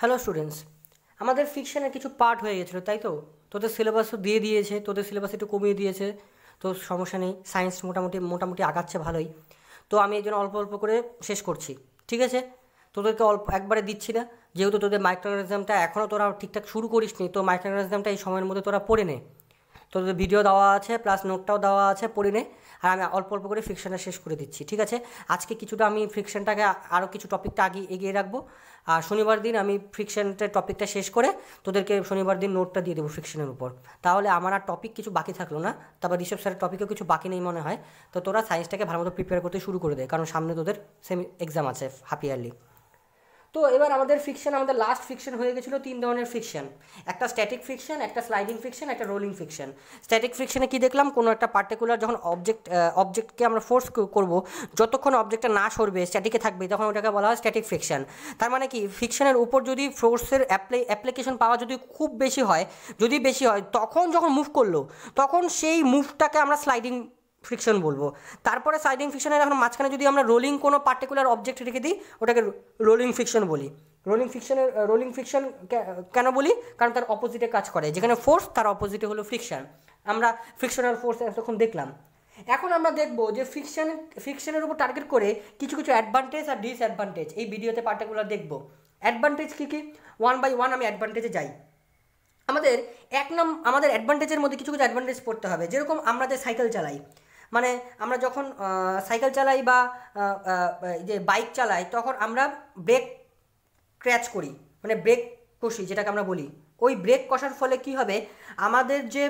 Hello students আমাদের ফিকশানের কিছু part হয়ে গেছিলো তাই তো তোদের সিলেবাসও দিয়ে দিয়েছে তোদের সিলেবাস একটু কমিয়ে দিয়েছে তো সমস্যা নেই সায়েন্স মোটামুটি মোটামুটি আগাচ্ছে ভালোই তো আমি এই জন্য অল্প অল্প করে শেষ করছি ঠিক আছে তোদেরকে অল্প একবারে দিচ্ছি না যেহেতু তোদের মাইক্রোনিজমটা এখনও তোরা ঠিকঠাক শুরু করিস নি তো মাইক্রোনিজমটা এই সময়ের মধ্যে তোরা পড়ে নে তো ভিডিও দেওয়া আছে প্লাস নোটটাও দেওয়া আছে নে আর আমি অল্প অল্প করে ফিকশনটা শেষ করে দিচ্ছি ঠিক আছে আজকে কিছুটা আমি ফিকশনটাকে আরও কিছু টপিকটা আগে এগিয়ে রাখবো আর শনিবার দিন আমি ফিকশনটা টপিকটা শেষ করে তোদেরকে শনিবার দিন নোটটা দিয়ে দেবো ফিকশনের উপর তাহলে আমার আর টপিক কিছু বাকি থাকলো না তারপর রিসেপ স্যারের টপিকও কিছু বাকি নেই মনে হয় তো তোরা সায়েন্সটাকে ভালো মতো প্রিপেয়ার করতে শুরু করে দে কারণ সামনে তোদের সেম এক্সাম আছে হাফ ইয়ারলি তো এবার আমাদের ফিকশন আমাদের লাস্ট ফিকশন হয়ে গেছিলো তিন ধরনের ফিকশন একটা স্ট্যাটিক ফিকশন একটা স্লাইডিং ফিকশন একটা রোলিং ফিকশন স্ট্যাটিক ফিকশনে কি দেখলাম কোনো একটা পার্টিকুলার যখন অবজেক্ট অবজেক্টকে আমরা ফোর্স করব যতক্ষণ অবজেক্টটা না সরবে স্ট্যাটিকে থাকবে তখন ওটাকে বলা হয় স্ট্যাটিক ফিকশন তার মানে কি ফিকশনের উপর যদি ফোর্সের অ্যাপ্লাই অ্যাপ্লিকেশন পাওয়া যদি খুব বেশি হয় যদি বেশি হয় তখন যখন মুভ করলো তখন সেই মুভটাকে আমরা স্লাইডিং ফ্রিকশন বলবো তারপরে সাইডিং ফ্রিকশনের এখন মাঝখানে যদি আমরা রোলিং কোনো পার্টিকুলার অবজেক্ট রেখে দিই ওটাকে রোলিং ফ্রিকশন বলি রোলিং ফ্রিকশনের রোলিং ফ্রিকশন কেন বলি কারণ তার অপোজিটে কাজ করে যেখানে ফোর্স তার অপোজিটে হলো ফ্রিকশন আমরা ফ্রিকশনাল ফোর্স এতক্ষণ দেখলাম এখন আমরা দেখব যে ফিকশন ফিকশনের উপর টার্গেট করে কিছু কিছু অ্যাডভান্টেজ আর ডিসঅ্যাডভান্টেজ এই ভিডিওতে পার্টিকুলার দেখব অ্যাডভান্টেজ কী কী ওয়ান বাই ওয়ান আমি অ্যাডভান্টেজে যাই আমাদের এক নাম আমাদের অ্যাডভান্টেজের মধ্যে কিছু কিছু অ্যাডভান্টেজ পড়তে হবে যেরকম আমরা যে সাইকেল চালাই মানে আমরা যখন সাইকেল চালাই বা যে বাইক চালাই তখন আমরা ব্রেক ক্র্যাচ করি মানে ব্রেক কষি যেটাকে আমরা বলি ওই ব্রেক কষার ফলে কি হবে আমাদের যে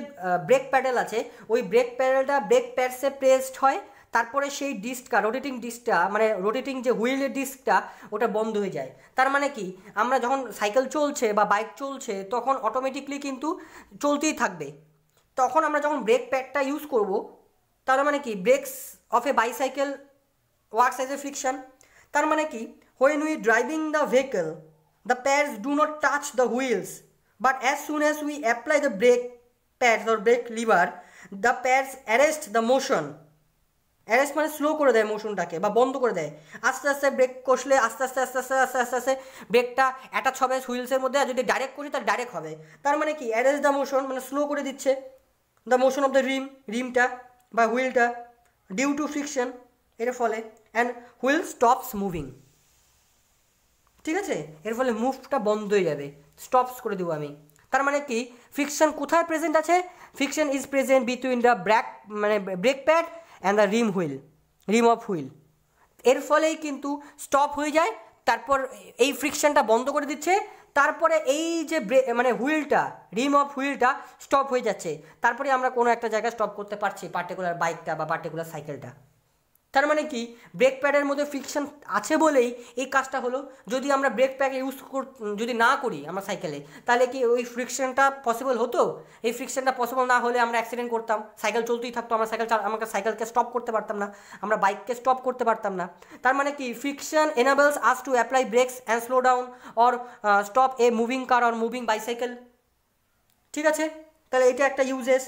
ব্রেক প্যাডেল আছে ওই ব্রেক প্যাডেলটা ব্রেক প্যাডসে প্রেসড হয় তারপরে সেই ডিস্কটা রোটেটিং ডিস্কটা মানে রোটেটিং যে হুইলের ডিস্কটা ওটা বন্ধ হয়ে যায় তার মানে কি আমরা যখন সাইকেল চলছে বা বাইক চলছে তখন অটোমেটিকলি কিন্তু চলতেই থাকবে তখন আমরা যখন ব্রেক প্যাডটা ইউজ করব তার মানে কি brakes of a bicycle works as a friction তার মানে কি when we driving the vehicle the pads do not touch the wheels but as soon as we apply the brake pads or brake lever the pads arrest the motion arrest মানে slow করে দেয় মোশনটাকে বা বন্ধ করে দেয় আস্তে আস্তে break কষলে আস্তে আস্তে আস্তে আস্তে আস্তে আস্তে আস্তে ব্রেকটা অ্যাটাচ হবে হুইলসের মধ্যে আর যদি ডাইরেক্ট করি তার ডাইরেক্ট হবে তার মানে কি অ্যারেস্ট দ্য মোশন মানে স্লো করে দিচ্ছে the motion of the rim রিমটা বা হুইলটা ডিউ টু ফ্রিকশন এর ফলে অ্যান্ড হুইল স্টপস মুভিং ঠিক আছে এর ফলে মুভটা বন্ধ হয়ে যাবে স্টপস করে দেবো আমি তার মানে কি ফ্রিকশন কোথায় প্রেজেন্ট আছে friction is present between the brake মানে brake pad and the rim wheel rim of wheel এর ফলেই কিন্তু স্টপ হয়ে যায় তারপর এই ফ্রিকশনটা বন্ধ করে দিচ্ছে তারপরে এই যে মানে হুইলটা রিম অফ হুইলটা স্টপ হয়ে যাচ্ছে তারপরে আমরা কোনো একটা জায়গায় স্টপ করতে পারছি পার্টিকুলার বাইকটা বা পার্টিকুলার সাইকেলটা তার মানে কি ব্রেক প্যাডের মধ্যে ফ্রিকশন আছে বলেই এই কাজটা হলো যদি আমরা ব্রেক প্যাড ইউজ যদি না করি আমরা সাইকেলে তাহলে কি ওই ফ্রিকশনটা পসিবল হতো এই ফ্রিকশনটা পসিবল না হলে আমরা অ্যাক্সিডেন্ট করতাম সাইকেল চলতেই থাকতো আমরা সাইকেল আমাকে সাইকেলকে স্টপ করতে পারতাম না আমরা বাইককে স্টপ করতে পারতাম না তার মানে কি friction enables us to apply brakes and slow down or stop a moving car or moving bicycle ঠিক আছে তাহলে এটা একটা ইউজেস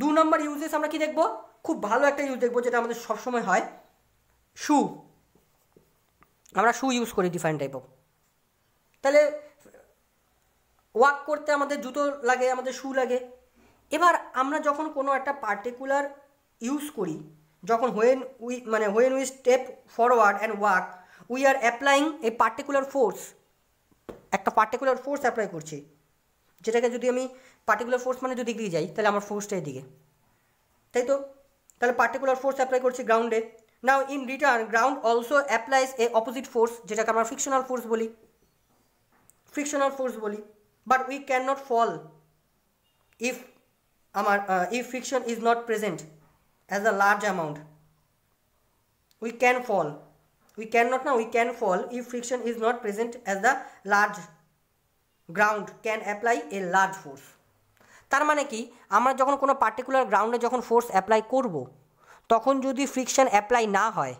দু নম্বর ইউজেস আমরা কি দেখবো খুব ভালো একটা ইউজ দেখবো যেটা আমাদের সবসময় হয় শু আমরা শু ইউজ করি ডিফারেন্ট টাইপ অফ তাহলে ওয়াক করতে আমাদের জুতো লাগে আমাদের শু লাগে এবার আমরা যখন কোনো একটা পার্টিকুলার ইউজ করি যখন হোয়েন উই মানে when we step forward and walk we are applying a particular force একটা পার্টিকুলার ফোর্স অ্যাপ্লাই করছি যেটাকে যদি আমি পার্টিকুলার ফোর্স মানে যদি দিকে যাই তাহলে আমার ফোর্সটা এদিকে তাই তো তাহলে পার্টিকুলার ফোর্স অ্যাপ্লাই করছি গ্রাউন্ডে now in return ground also applies a opposite force যেটাকে আমরা ফ্রিকশনাল ফোর্স বলি ফ্রিকশনাল ফোর্স বলি but we can not fall if আমার if friction is not present as a large amount we can fall we can not না we can fall if friction is not present as the large ground can apply a large force তার মানে কি আমরা যখন কোনো particular গ্রাউন্ডে যখন force apply করব। তখন যদি ফ্রিকশান অ্যাপ্লাই না হয়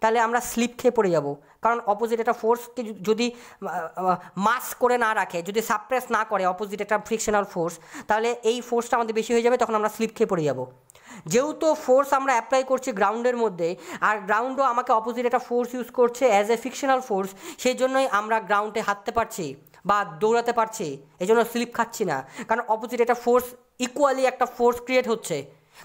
তাহলে আমরা স্লিপ খেয়ে পড়ে যাব কারণ অপোজিট একটা ফোর্সকে যদি মাস করে না রাখে যদি সাপ্রেস না করে অপোজিট একটা ফ্রিকশনাল ফোর্স তাহলে এই ফোর্সটা আমাদের বেশি হয়ে যাবে তখন আমরা স্লিপ খেয়ে পড়ে যাব যেহেতু ফোর্স আমরা অ্যাপ্লাই করছি গ্রাউন্ডের মধ্যে আর গ্রাউন্ডও আমাকে অপোজিট একটা ফোর্স ইউজ করছে অ্যাজ এ ফিকশনাল ফোর্স সেই জন্যই আমরা গ্রাউন্ডে হাঁটতে পারছি বা দৌড়াতে পারছি এই জন্য স্লিপ খাচ্ছি না কারণ অপোজিট একটা ফোর্স ইকুয়ালি একটা ফোর্স ক্রিয়েট হচ্ছে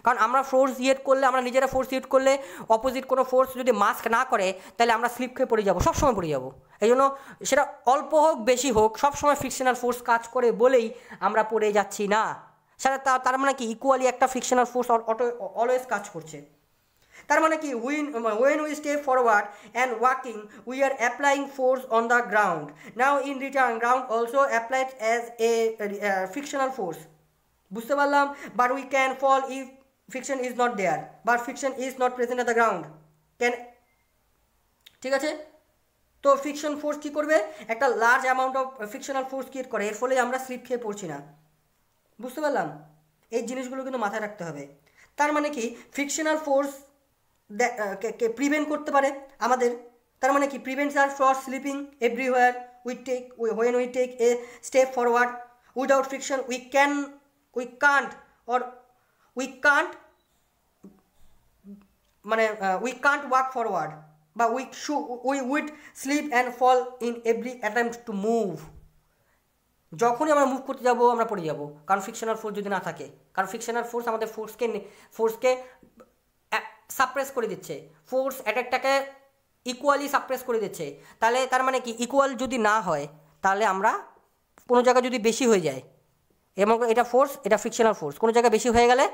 কারণ আমরা ফোর্স ইয়েট করলে আমরা নিজেরা ফোর্স ইয়েট করলে অপোজিট কোনো ফোর্স যদি মাস্ক না করে তাহলে আমরা স্লিপ খেয়ে পড়ে যাবো সবসময় পড়ে যাবো এই জন্য সেটা অল্প হোক বেশি হোক সবসময় ফিকশনাল ফোর্স কাজ করে বলেই আমরা পড়ে যাচ্ছি না সেটা তার মানে কি ইকুয়ালি একটা ফিকশনাল ফোর্স অটো অলওয়েজ কাজ করছে তার মানে কি win when we step forward and walking we are applying force on the ground now in return ground also applied as a fictional force বুঝতে পারলাম but we can fall if fiction is not there but fiction is not present at the ground can ঠিক আছে তো fiction force কী করবে একটা large amount of fictional force create করে এর ফলে আমরা স্লিপ খেয়ে পড়ছি না বুঝতে পারলাম এই জিনিসগুলো কিন্তু মাথায় রাখতে হবে তার মানে কি ফিকশনাল ফোর্স Uh, কে প্রিভেন্ট করতে পারে আমাদের তার মানে কি prevents are fraud slipping everywhere we take we when we take a step forward without friction we can we can't or we can't মানে উই কান্ট ওয়াক ফরওয়ার্ড বা we should we we'd slip and fall in every attempt to move যখনই আমরা move করতে যাবো আমরা পড়ে যাবো কারণ ফ্রিকশনাল ফোর্স যদি না থাকে কারণ ফ্রিকশনাল ফোর্স আমাদের ফোর্সকে ফোর্সকে সাপ্রেস করে দিচ্ছে ফোর্স অ্যাটাকটাকে ইকুয়ালি সাপ্রেস করে দিচ্ছে তাহলে তার মানে কি ইকুয়াল যদি না হয় তাহলে আমরা কোনো জায়গায় যদি বেশি হয়ে যায় এবং এটা ফোর্স এটা ফ্রিকশনাল ফোর্স কোনো জায়গায় বেশি হয়ে গেলে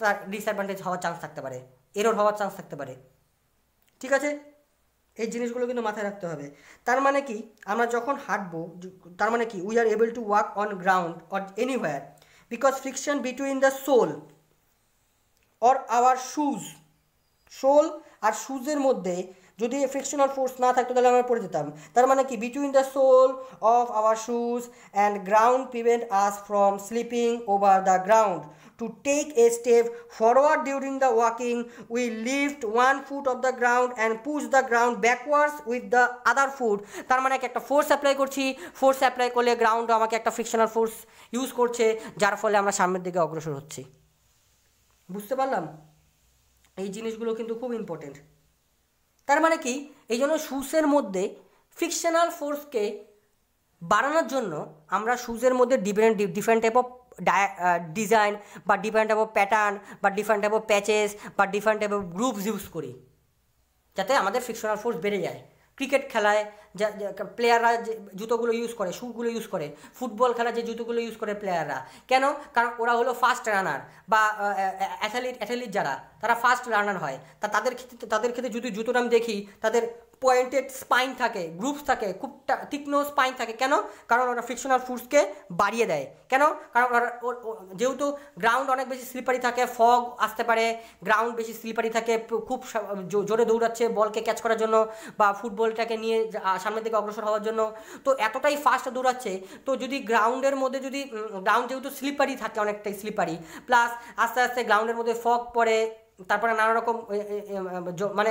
তার ডিসঅ্যাডভান্টেজ হওয়ার চান্স থাকতে পারে এরর হওয়ার চান্স থাকতে পারে ঠিক আছে এই জিনিসগুলো কিন্তু মাথায় রাখতে হবে তার মানে কি আমরা যখন হাঁটবো তার মানে কি we are able to walk on ground or anywhere because friction between the sole or our shoes sole আর শুজের মধ্যে যদি ফ্রিকশনাল ফোর্স না থাকতো তাহলে আমরা পড়ে যেতাম তার মানে কি between the sole of our shoes and ground prevent us from slipping over the ground to take a step forward during the walking we lift one foot off the ground and push the ground backwards with the other foot তার মানে একটা force apply করছি force apply করলে ground আমাকে একটা frictional force use করছে যার ফলে আমরা সামনের দিকে অগ্রসর হচ্ছি বুঝতে পারলাম এই জিনিসগুলো কিন্তু খুব ইম্পর্টেন্ট তার মানে কি এই জন্য শুসের মধ্যে ফিকশনাল ফোর্সকে বাড়ানোর জন্য আমরা শুজের মধ্যে different different type of design বা ডিফারেন্ট টাইপ অফ প্যাটার্ন বা ডিফারেন্ট টাইপ অফ প্যাচেস বা different type of groups use করি যাতে আমাদের ফিকশনাল ফোর্স বেড়ে যায় ক্রিকেট খেলায় যা প্লেয়াররা যে জুতোগুলো ইউজ করে শ্যুগুলো ইউজ করে ফুটবল খেলা যে জুতোগুলো ইউজ করে প্লেয়াররা কেন কারণ ওরা হলো ফাস্ট রানার বা অ্যাথলিট অ্যাথলিট যারা তারা ফাস্ট রানার হয় তা তাদের ক্ষেত্রে তাদের ক্ষেত্রে যদি জুতোটা আমি দেখি তাদের পয়েন্টেড স্পাইন থাকে গ্রুপস থাকে খুব তীক্ষ্ণ স্পাইন থাকে কেন কারণ ওরা ফ্রিকশনাল ফোর্সকে বাড়িয়ে দেয় কেন কারণ ওরা যেহেতু গ্রাউন্ড অনেক বেশি স্লিপারি থাকে ফগ আসতে পারে গ্রাউন্ড বেশি স্লিপারি থাকে খুব জোরে দৌড়াচ্ছে বলকে ক্যাচ করার জন্য বা ফুটবলটাকে নিয়ে সামনের দিকে অগ্রসর হওয়ার জন্য তো এতটাই ফাস্ট দৌড়াচ্ছে তো যদি গ্রাউন্ডের মধ্যে যদি গ্রাউন্ড যেহেতু স্লিপারি থাকে অনেকটাই স্লিপারি প্লাস আস্তে আস্তে গ্রাউন্ডের মধ্যে ফগ পড়ে তারপরে নানা রকম মানে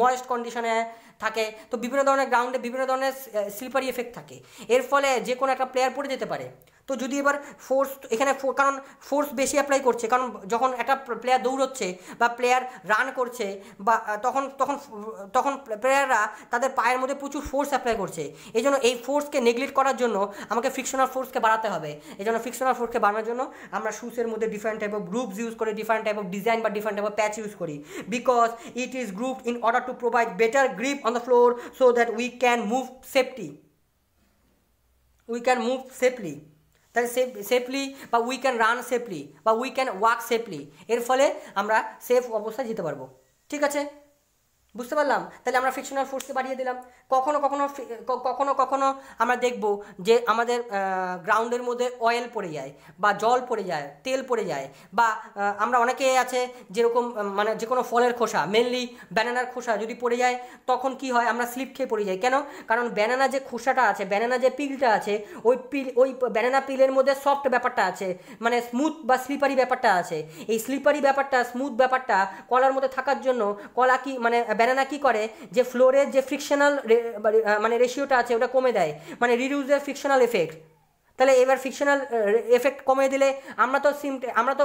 ময়েস্ট কন্ডিশনে থাকে তো বিভিন্ন ধরনের গ্রাউন্ডে বিভিন্ন ধরনের স্লিপারি এফেক্ট থাকে এর ফলে যে কোনো একটা প্লেয়ার পড়ে যেতে পারে তো যদি এবার ফোর্স এখানে কারণ ফোর্স বেশি অ্যাপ্লাই করছে কারণ যখন একটা প্লেয়ার দৌড়চ্ছে বা প্লেয়ার রান করছে বা তখন তখন তখন প্লেয়াররা তাদের পায়ের মধ্যে প্রচুর ফোর্স অ্যাপ্লাই করছে এই জন্য এই ফোর্সকে নেগলেক্ট করার জন্য আমাকে ফিকশনাল ফোর্সকে বাড়াতে হবে এই জন্য ফিকশনাল ফোর্সকে বাড়ানোর জন্য আমরা শুসের মধ্যে different type of groups use করি ডিফারেন্ট টাইপ অফ ডিজাইন বা different type of patch use করি because it is group in order to provide better grip on the floor so that we can move safety we can move safely তাহলে safely বা we can run safely বা we can walk safely এর ফলে আমরা safe অবস্থায় যেতে পারবো ঠিক আছে বুঝতে পারলাম তাহলে আমরা ফ্রিকশনাল ফোর্সকে বাড়িয়ে দিলাম কখনো কখনো কখনো কখনো আমরা দেখব যে আমাদের গ্রাউন্ডের মধ্যে অয়েল পড়ে যায় বা জল পড়ে যায় তেল পড়ে যায় বা আমরা অনেকে আছে যেরকম মানে যে কোনো ফলের খোসা মেনলি ব্যানানার খোসা যদি পড়ে যায় তখন কি হয় আমরা স্লিপ খেয়ে পড়ে যাই কেন কারণ ব্যানানা যে খোসাটা আছে ব্যানানা যে পিলটা আছে ওই পিল ওই ব্যানানা পিলের মধ্যে সফট ব্যাপারটা আছে মানে স্মুথ বা স্লিপারি ব্যাপারটা আছে এই স্লিপারি ব্যাপারটা স্মুথ ব্যাপারটা কলার মধ্যে থাকার জন্য কলা কি মানে ব্যানানা কি করে যে ফ্লোরের যে ফ্রিকশনাল মানে রেশিওটা মানে আছে ওটা কমে দেয় মানে রিডিউসের ফ্রিকশনাল এফেক্ট তাহলে এবার ফিকশনাল এফেক্ট কমে দিলে আমরা তো সিম আমরা তো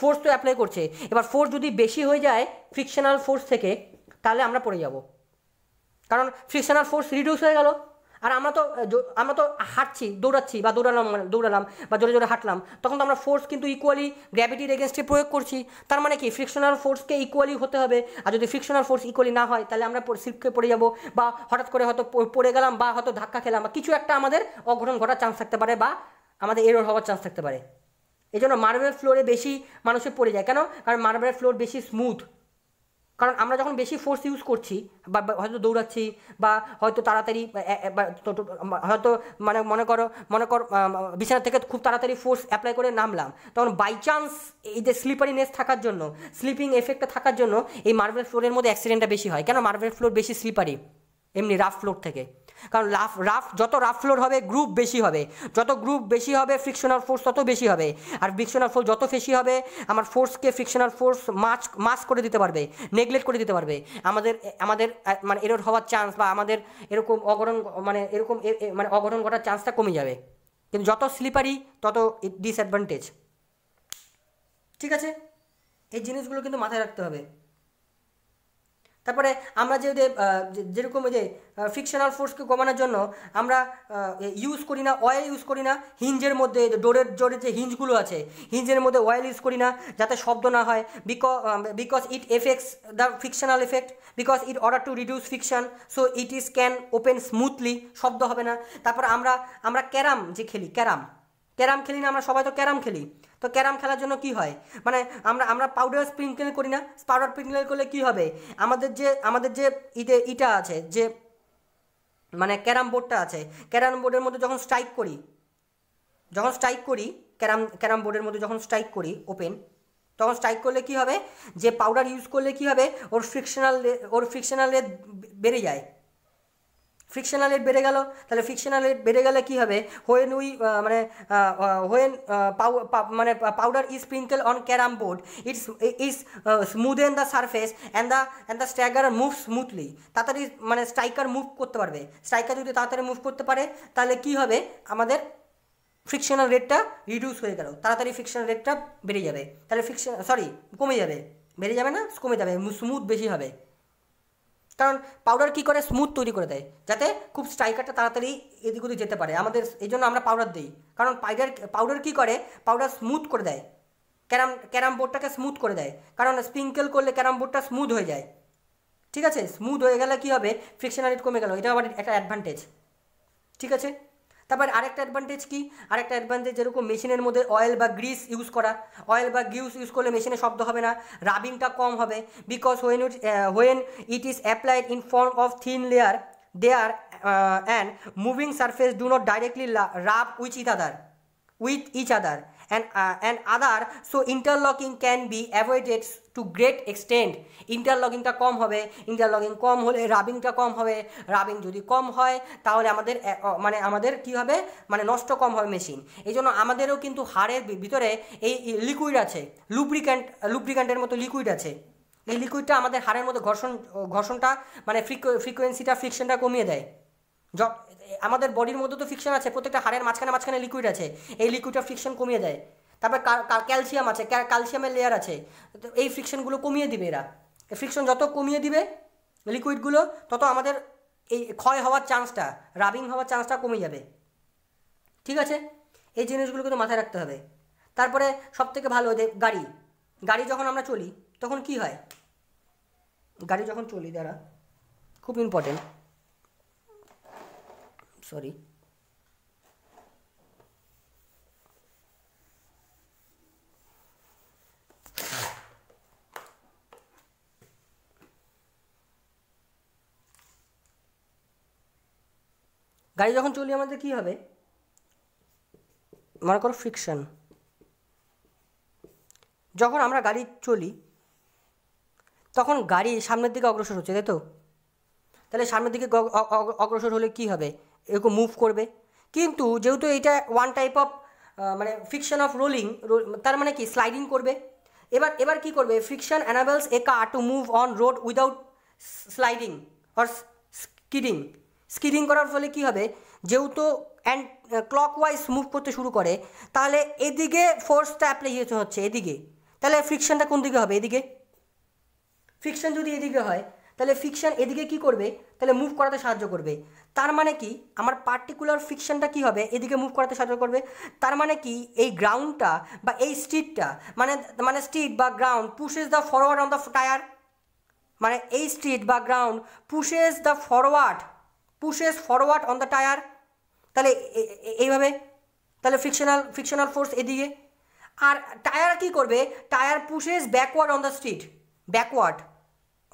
ফোর্স তো অ্যাপ্লাই করছে এবার ফোর্স যদি বেশি হয়ে যায় ফ্রিকশনাল ফোর্স থেকে তাহলে আমরা পড়ে যাব কারণ ফ্রিকশনাল ফোর্স রিডিউস হয়ে গেল আর আমরা তো আমরা তো হাঁটছি দৌড়াচ্ছি বা দৌড়ালাম মানে দৌড়ালাম বা জোরে জোরে হাঁটলাম তখন তো আমরা ফোর্স কিন্তু ইকুয়ালি গ্র্যাভিটির এগেনস্টে প্রয়োগ করছি তার মানে কি ফ্রিকশনাল ফোর্সকে ইকুয়ালি হতে হবে আর যদি ফ্রিকশনাল ফোর্স ইকুয়ালি না হয় তাহলে আমরা স্লিপকে পড়ে যাব বা হঠাৎ করে হয়তো পড়ে গেলাম বা হয়তো ধাক্কা খেলাম বা কিছু একটা আমাদের অঘটন ঘটার চান্স থাকতে পারে বা আমাদের এরোর হওয়ার চান্স থাকতে পারে এই জন্য মার্বেল ফ্লোরে বেশি মানুষে পড়ে যায় কেন কারণ মার্বেল ফ্লোর বেশি স্মুথ কারণ আমরা যখন বেশি ফোর্স ইউজ করছি বা হয়তো দৌড়াচ্ছি বা হয়তো তাড়াতাড়ি হয়তো মানে মনে করো মনে কর বিছানা থেকে খুব তাড়াতাড়ি ফোর্স অ্যাপ্লাই করে নামলাম তখন বাই চান্স এই যে স্লিপারিনেস থাকার জন্য স্লিপিং এফেক্টটা থাকার জন্য এই মার্বেল ফ্লোরের মধ্যে অ্যাক্সিডেন্টটা বেশি হয় কেন মার্বেল ফ্লোর বেশি স্লিপারি এমনি রাফ ফ্লোর থেকে কারণ রাফ রাফ যত রাফ ফ্লোর হবে গ্রুপ বেশি হবে যত গ্রুপ বেশি হবে ফ্রিকশনাল ফোর্স তত বেশি হবে আর ফ্রিকশনাল ফোর্স যত বেশি হবে আমার ফোর্সকে ফ্রিকশনাল ফোর্স মাছ মাছ করে দিতে পারবে নেগলেক্ট করে দিতে পারবে আমাদের আমাদের মানে এরর হওয়ার চান্স বা আমাদের এরকম অগরণ মানে এরকম মানে অগরণ ঘটার চান্সটা কমে যাবে কিন্তু যত স্লিপারি তত ডিসঅ্যাডভান্টেজ ঠিক আছে এই জিনিসগুলো কিন্তু মাথায় রাখতে হবে তারপরে আমরা যে যেরকম যে ফিকশনাল ফোর্সকে কমানোর জন্য আমরা ইউজ করি না অয়েল ইউজ করি না হিঞ্জের মধ্যে ডোরের জোরের যে হিঞ্জগুলো আছে হিঞ্জের মধ্যে অয়েল ইউজ করি না যাতে শব্দ না হয় because because it affects the frictional effect because it order to reduce friction so it is can open smoothly শব্দ হবে না তারপর আমরা আমরা ক্যারাম যে খেলি ক্যারাম ক্যারাম খেলি না আমরা সবাই তো ক্যারাম খেলি তো ক্যারাম খেলার জন্য কি হয় মানে আমরা আমরা পাউডার স্প্রিঙ্কেল করি না পাউডার স্প্রিঙ্কেল করলে কি হবে আমাদের যে আমাদের যে ইতে ইটা আছে যে মানে ক্যারাম বোর্ডটা আছে ক্যারাম বোর্ডের মধ্যে যখন স্ট্রাইক করি যখন স্ট্রাইক করি ক্যারাম ক্যারাম বোর্ডের মধ্যে যখন স্ট্রাইক করি ওপেন তখন স্ট্রাইক করলে কি হবে যে পাউডার ইউজ করলে কি হবে ওর ফ্রিকশনাল ওর ফ্রিকশনাল রেট বেড়ে যায় ফ্রিকশনাল রেট বেড়ে গেল তাহলে ফ্রিকশনাল রেট বেড়ে গেলে কী হবে হোয়েন উই মানে হোয়েন পাউ মানে powder is sprinkle on carrom board it's is smooth and the surface and the and the striker move smoothly তাড়াতাড়ি মানে স্ট্রাইকার মুভ করতে পারবে স্ট্রাইকার যদি তাড়াতাড়ি মুভ করতে পারে তাহলে কী হবে আমাদের ফ্রিকশনাল রেটটা রিডিউস হয়ে গেল তাড়াতাড়ি ফ্রিকশনাল রেটটা বেড়ে যাবে তাহলে ফ্রিকশন সরি কমে যাবে বেড়ে যাবে না কমে যাবে স্মুথ বেশি হবে কারণ পাউডার কি করে স্মুথ তৈরি করে দেয় যাতে খুব স্ট্রাইকারটা তাড়াতাড়ি এদিক ওদিক যেতে পারে আমাদের এই জন্য আমরা পাউডার দিই কারণ পাইডার পাউডার কি করে পাউডার স্মুথ করে দেয় ক্যারাম ক্যারাম বোর্ডটাকে স্মুথ করে দেয় কারণ স্প্রিঙ্কেল করলে ক্যারাম বোর্ডটা স্মুথ হয়ে যায় ঠিক আছে স্মুথ হয়ে গেলে কী হবে ফ্রিকশনাল রেট কমে গেল এটা আবার একটা অ্যাডভান্টেজ ঠিক আছে তারপর আরেকটা অ্যাডভান্টেজ কি আরেকটা অ্যাডভান্টেজ যেরকম মেশিনের মধ্যে অয়েল বা গ্রিস ইউজ করা অয়েল বা গ্রিস ইউজ করলে মেশিনে শব্দ হবে না রাবিংটা কম হবে because when it when it is applied in form of thin layer they are and moving surface do not directly rub with each other with each other and, uh, and other so interlocking can be avoided to great extend ইন্টারলকিংটা কম হবে interlocking কম হলে রাবিংটা কম হবে rubbing যদি কম হয় তাহলে আমাদের মানে আমাদের কি হবে মানে নষ্ট কম হবে মেশিন এই জন্য আমাদেরও কিন্তু হাড়ের ভিতরে এই লিকুইড আছে লুব্রিক্যান্ট লুব্রিক্যান্টের মতো লিকুইড আছে এই লিকুইডটা আমাদের হাড়ের মধ্যে ঘর্ষণ ঘর্ষণটা মানে ফ্রিকোয়েন্সিটা ফ্রিকশনটা কমিয়ে দেয় আমাদের বডির মধ্যে তো ফিকশন আছে প্রত্যেকটা হাড়ের মাঝখানে মাঝখানে লিকুইড আছে এই লিকুইডটা ফ্রিকশন কমিয়ে দেয় তারপর ক্যালসিয়াম আছে ক্যালসিয়ামের লেয়ার আছে তো এই ফ্রিকশনগুলো কমিয়ে দিবে এরা ফ্রিকশন যত কমিয়ে দিবে লিকুইডগুলো তত আমাদের এই ক্ষয় হওয়ার চান্সটা রাবিং হওয়ার চান্সটা কমে যাবে ঠিক আছে এই জিনিসগুলো কিন্তু মাথায় রাখতে হবে তারপরে সবথেকে ভালো গাড়ি গাড়ি যখন আমরা চলি তখন কি হয় গাড়ি যখন চলি দ্বারা খুব ইম্পর্টেন্ট সরি গাড়ি যখন চলি আমাদের কি হবে মনে করো ফ্রিকশন যখন আমরা গাড়ি চলি তখন গাড়ি সামনের দিকে অগ্রসর হচ্ছে তাই তো তাহলে সামনের দিকে অগ্রসর হলে কি হবে এরকম মুভ করবে কিন্তু যেহেতু এইটা ওয়ান টাইপ অফ মানে ফিকশন অফ রোলিং তার মানে কি স্লাইডিং করবে এবার এবার কি করবে friction enables a car to move on road without sliding or skidding skidding করার ফলে কি হবে যেহেতু অ্যান্ড ক্লক ওয়াইজ মুভ করতে শুরু করে তাহলে এদিকে ফোর্সটা অ্যাপ্লাই হচ্ছে এদিকে তাহলে ফ্রিকশনটা কোন দিকে হবে এদিকে ফ্রিকশন যদি এদিকে হয় তাহলে ফিকশান এদিকে কি করবে তাহলে মুভ করাতে সাহায্য করবে তার মানে কি আমার পার্টিকুলার ফিকশানটা কি হবে এদিকে মুভ করাতে সাহায্য করবে তার মানে কি এই গ্রাউন্ডটা বা এই স্ট্রিটটা মানে মানে স্ট্রিট বা ground pushes the forward on the tyre মানে এই স্ট্রিট বা ground pushes the forward pushes forward on the tyre তাহলে এইভাবে তাহলে ফিকশনাল ফিকশনাল ফোর্স এদিকে আর টায়ার কি করবে tyre pushes backward on the street backward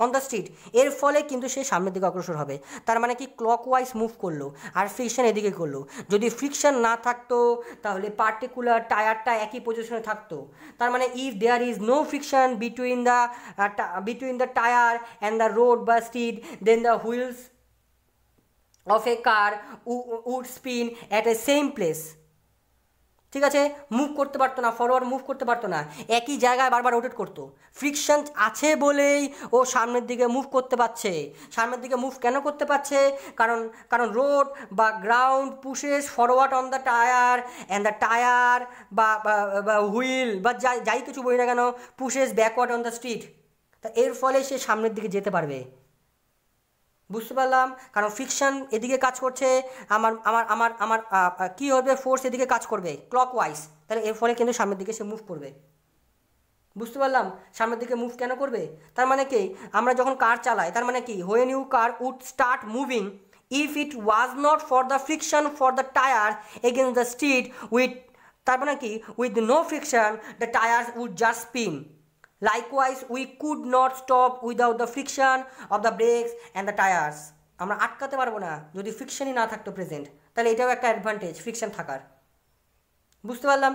on the street এর ফলে কিন্তু সে সামনের দিকে অগ্রসর হবে তার মানে কি ক্লক ওয়াইজ মুভ করলো আর ফ্রিকশন এদিকে করলো যদি ফ্রিকশন না থাকতো তাহলে পার্টিকুলার টায়ারটা একই পজিশনে থাকতো তার মানে if there is no friction between the between the tyre and the road বা street then the wheels of a car would spin at a same place ঠিক আছে মুভ করতে পারতো না ফরওয়ার্ড মুভ করতে পারতো না একই জায়গায় বারবার রোটেট করতো ফ্রিকশন আছে বলেই ও সামনের দিকে মুভ করতে পারছে সামনের দিকে মুভ কেন করতে পারছে কারণ কারণ রোড বা ground pushes forward on the tyre and the tyre বা হুইল বা যাই যাই কিছু বলি না কেন pushes backward on the street তা এর ফলে সে সামনের দিকে যেতে পারবে বুঝতে পারলাম কারণ ফিকশন এদিকে কাজ করছে আমার আমার আমার আমার কী হবে ফোর্স এদিকে কাজ করবে ক্লক ওয়াইজ তাহলে এর ফলে কিন্তু সামনের দিকে সে মুভ করবে বুঝতে পারলাম সামনের দিকে মুভ কেন করবে তার মানে কি আমরা যখন কার চালাই তার মানে কি when you car would start moving if it was not for the friction for the tyre against the street with তার মানে কি with no friction the tyre would just spin likewise we could not stop without the friction of the brakes and the tyres আমরা আটকাতে পারবো না যদি ফ্রিকশনই না থাকতো প্রেজেন্ট তাহলে এটাও একটা অ্যাডভান্টেজ ফ্রিকশন থাকার বুঝতে পারলাম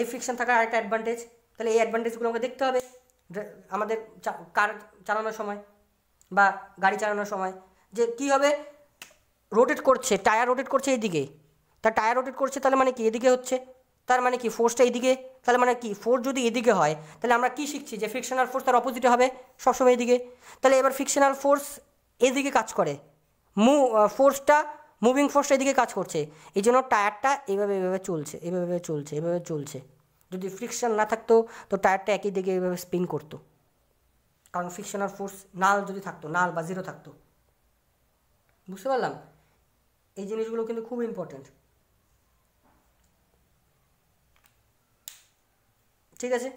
এই ফ্রিকশন থাকার আরেকটা অ্যাডভান্টেজ তাহলে এই অ্যাডভান্টেজগুলো আমাকে দেখতে হবে আমাদের কার চালানোর সময় বা গাড়ি চালানোর সময় যে কি হবে রোটেট করছে টায়ার রোটেট করছে এদিকে তা টায়ার রোটেট করছে তাহলে মানে কি এদিকে হচ্ছে তার মানে কি ফোর্সটা এইদিকে তাহলে মানে কি ফোর্স যদি এদিকে হয় তাহলে আমরা কি শিখছি যে ফ্রিকশনাল ফোর্স তার অপোজিটে হবে সবসময় এদিকে তাহলে এবার ফ্রিকশনাল ফোর্স এদিকে কাজ করে মু ফোর্সটা মুভিং ফোর্সটা এদিকে কাজ করছে এই জন্য টায়ারটা এভাবে এভাবে চলছে এভাবে চলছে এভাবে চলছে যদি ফ্রিকশন না থাকতো তো টায়ারটা একই দিকে এভাবে স্পিন করতো কারণ ফ্রিকশনাল ফোর্স নাল যদি থাকতো নাল বা জিরো থাকতো বুঝতে পারলাম এই জিনিসগুলো কিন্তু খুব ইম্পর্ট্যান্ট ঠিক আছে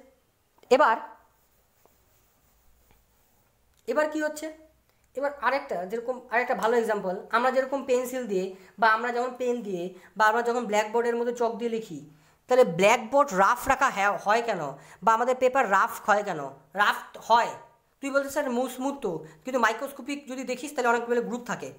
এবার এবার কি হচ্ছে এবার আরেকটা যেরকম আরেকটা ভালো এক্সাম্পল আমরা যেরকম পেন্সিল দিয়ে বা আমরা যখন পেন দিয়ে বা আমরা যখন ব্ল্যাকবোর্ডের মধ্যে চক দিয়ে লিখি তাহলে ব্ল্যাকবোর্ড রাফ রাখা হ্যাঁ, হয় কেন বা আমাদের পেপার রাফ হয় কেন রাফ হয় তুই বলছিস স্যার মুসমুত তো কিন্তু মাইক্রোস্কোপিক যদি দেখিস তাহলে অনেকগুলো গ্রুপ থাকে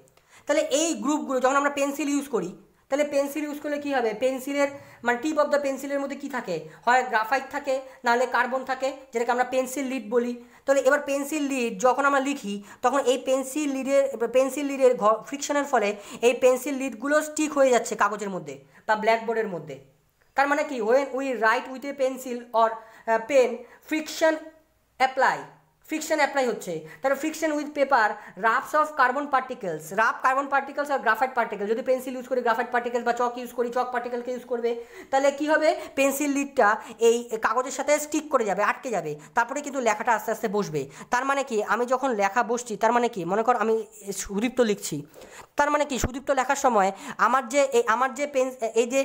তাহলে এই গ্রুপগুলো যখন আমরা পেন্সিল ইউজ করি তাহলে পেন্সিল ইউজ করলে কী হবে পেন্সিলের মানে টিপ অফ দ্য পেন্সিলের মধ্যে কী থাকে হয় গ্রাফাইট থাকে নাহলে কার্বন থাকে যেটাকে আমরা পেন্সিল লিড বলি তাহলে এবার পেন্সিল লিড যখন আমরা লিখি তখন এই পেন্সিল লিডের পেন্সিল লিডের ফ্রিকশনের ফলে এই পেন্সিল লিডগুলো স্টিক হয়ে যাচ্ছে কাগজের মধ্যে বা ব্ল্যাকবোর্ডের মধ্যে তার মানে কি when we write with a pencil or pen friction apply friction apply হচ্ছে তাহলে friction with paper roughs of carbon particles rough carbon particles আর গ্রাফাইট পার্টিকেল যদি পেন্সিল ইউজ করি গ্রাফাইট পার্টিকেল বা চক ইউজ করি চক পার্টিকেলকে ইউজ করবে তাহলে কী হবে পেন্সিল লিডটা এই কাগজের সাথে স্টিক করে যাবে আটকে যাবে তারপরে কিন্তু লেখাটা আস্তে আস্তে বসবে তার মানে কি আমি যখন লেখা বসছি তার মানে কি মনে কর আমি সুদীপ্ত লিখছি তার মানে কি সুদীপ্ত লেখার সময় আমার যে এই আমার যে পেন এই যে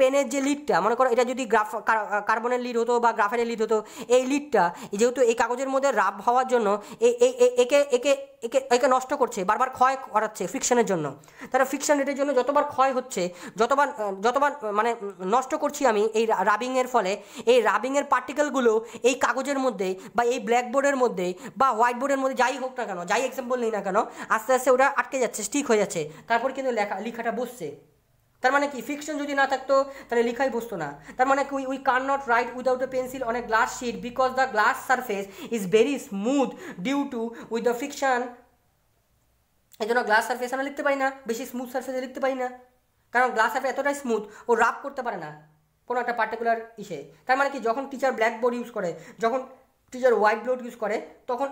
পেনের যে লিডটা মনে করো এটা যদি গ্রাফ কার্বনের লিড হতো বা গ্রাফাইটের লিড হতো এই লিডটা যেহেতু এই কাগজের মধ্যে রাফ হওয়ার জন্য একে একে একে একে নষ্ট করছে বারবার ক্ষয় করাচ্ছে ফ্রিকশনের জন্য তারা ফ্রিকশন রেটের জন্য যতবার ক্ষয় হচ্ছে যতবার যতবার মানে নষ্ট করছি আমি এই রাবিংয়ের ফলে এই রাবিংয়ের পার্টিকেলগুলো এই কাগজের মধ্যে বা এই ব্ল্যাকবোর্ডের মধ্যে বা হোয়াইট বোর্ডের মধ্যে যাই হোক না কেন যাই এক্সাম্পল নিই না কেন আস্তে আস্তে ওটা আটকে যাচ্ছে স্টিক হয়ে যাচ্ছে তারপর কিন্তু লেখা লেখাটা বসছে তার মানে কি ফিকশন যদি না থাকতো তাহলে লিখাই বসতো না তার মানে we we can not write without a pencil on a glass sheet because the glass surface is very smooth due to with the friction এই জন্য গ্লাস সারফেস আমরা লিখতে পারি না বেশি স্মুথ সারফেসে লিখতে পারি না কারণ গ্লাস সারফেস এতটাই স্মুথ ও রাপ করতে পারে না কোনো একটা পার্টিকুলার ইসে তার মানে কি যখন টিচার ব্ল্যাক বোর্ড ইউজ করে যখন টিচার হোয়াইট বোর্ড ইউজ করে তখন